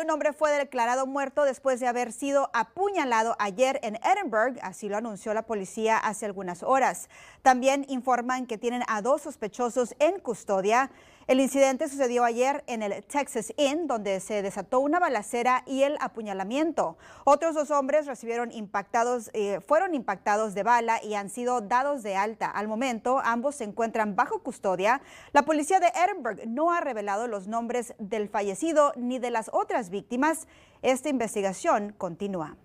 un hombre fue declarado muerto después de haber sido apuñalado ayer en Edinburgh, así lo anunció la policía hace algunas horas. También informan que tienen a dos sospechosos en custodia. El incidente sucedió ayer en el Texas Inn, donde se desató una balacera y el apuñalamiento. Otros dos hombres recibieron impactados, eh, fueron impactados de bala y han sido dados de alta. Al momento, ambos se encuentran bajo custodia. La policía de Edinburgh no ha revelado los nombres del fallecido ni de las otras víctimas. Esta investigación continúa.